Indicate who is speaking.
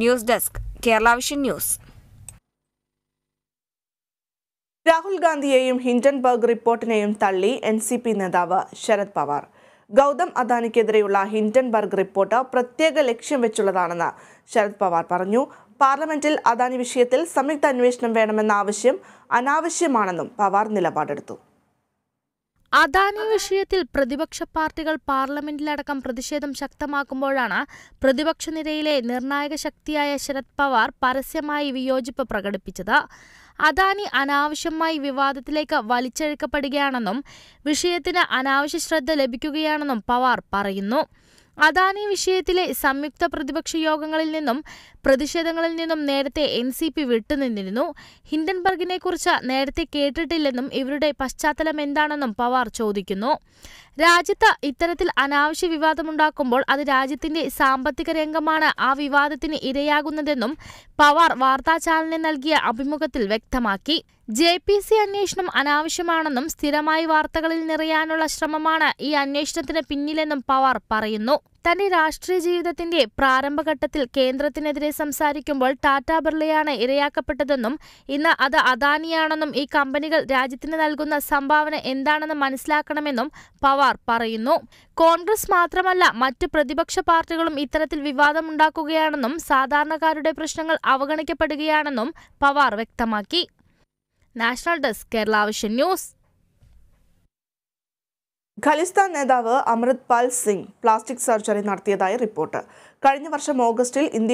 Speaker 1: news desk Kerala vision news Rahul ഗാന്ധിയെയും Hindenburg റിപ്പോർട്ടിനെയും തള്ളി എൻ സി പി നേതാവ് ശരത് പവാർ ഗൗതം അദാനിക്കെതിരെയുള്ള ഹിൻഡൻബർഗ് റിപ്പോർട്ട് പ്രത്യേക ലക്ഷ്യം വെച്ചുള്ളതാണെന്ന് ശരത് പവാർ പറഞ്ഞു പാർലമെന്റിൽ അദാനി വിഷയത്തിൽ സംയുക്ത അന്വേഷണം വേണമെന്ന ആവശ്യം അനാവശ്യമാണെന്നും പവാർ നിലപാടെടുത്തു
Speaker 2: അദാനി വിഷയത്തിൽ പ്രതിപക്ഷ പാർട്ടികൾ പാർലമെന്റിലടക്കം പ്രതിഷേധം ശക്തമാക്കുമ്പോഴാണ് പ്രതിപക്ഷ നിരയിലെ നിർണായക ശക്തിയായ ശരത് പവാർ പരസ്യമായി വിയോജിപ്പ് പ്രകടിപ്പിച്ചത് അദാനി അനാവശ്യമായി വിവാദത്തിലേക്ക് വലിച്ചഴക്കപ്പെടുകയാണെന്നും വിഷയത്തിന് അനാവശ്യ ശ്രദ്ധ ലഭിക്കുകയാണെന്നും പവാർ പറയുന്നു അദാനി വിഷയത്തിലെ സംയുക്ത പ്രതിപക്ഷ യോഗങ്ങളിൽ നിന്നും പ്രതിഷേധങ്ങളിൽ നിന്നും നേരത്തെ എൻ സി പി വിട്ടുനിന്നിരുന്നു ഹിൻഡൻബർഗിനെക്കുറിച്ച് നേരത്തെ കേട്ടിട്ടില്ലെന്നും ഇവരുടെ പശ്ചാത്തലം എന്താണെന്നും പവാർ ചോദിക്കുന്നു രാജ്യത്ത് ഇത്തരത്തിൽ അനാവശ്യ വിവാദമുണ്ടാക്കുമ്പോൾ അത് രാജ്യത്തിന്റെ സാമ്പത്തിക രംഗമാണ് ആ വിവാദത്തിന് ഇരയാകുന്നതെന്നും പവാർ വാർത്താ ചാനലിന് നൽകിയ അഭിമുഖത്തിൽ വ്യക്തമാക്കി ജെ പി സി അന്വേഷണം അനാവശ്യമാണെന്നും സ്ഥിരമായി വാർത്തകളിൽ നിറയാനുള്ള ശ്രമമാണ് ഈ അന്വേഷണത്തിന് പിന്നിലെന്നും പവാർ പറയുന്നു തന്റെ രാഷ്ട്രീയ ജീവിതത്തിന്റെ പ്രാരംഭഘട്ടത്തിൽ കേന്ദ്രത്തിനെതിരെ സംസാരിക്കുമ്പോൾ ടാറ്റ ബിർളയാണ് ഇരയാക്കപ്പെട്ടതെന്നും ഇന്ന് അത് അദാനിയാണെന്നും ഈ കമ്പനികൾ രാജ്യത്തിന് നൽകുന്ന സംഭാവന എന്താണെന്ന് മനസ്സിലാക്കണമെന്നും പവാർ പറയുന്നു കോൺഗ്രസ് മാത്രമല്ല മറ്റ് പ്രതിപക്ഷ പാർട്ടികളും ഇത്തരത്തിൽ വിവാദമുണ്ടാക്കുകയാണെന്നും സാധാരണക്കാരുടെ പ്രശ്നങ്ങൾ അവഗണിക്കപ്പെടുകയാണെന്നും പവാർ വ്യക്തമാക്കി national desk Kerala vision news
Speaker 1: Khalistan നേതാവ് അമൃത്പാൽ സിംഗ് പ്ലാസ്റ്റിക് സർജറി നടത്തിയതായി റിപ്പോർട്ട് കഴിഞ്ഞ വർഷം ഓഗസ്റ്റിൽ ഇന്ത്യ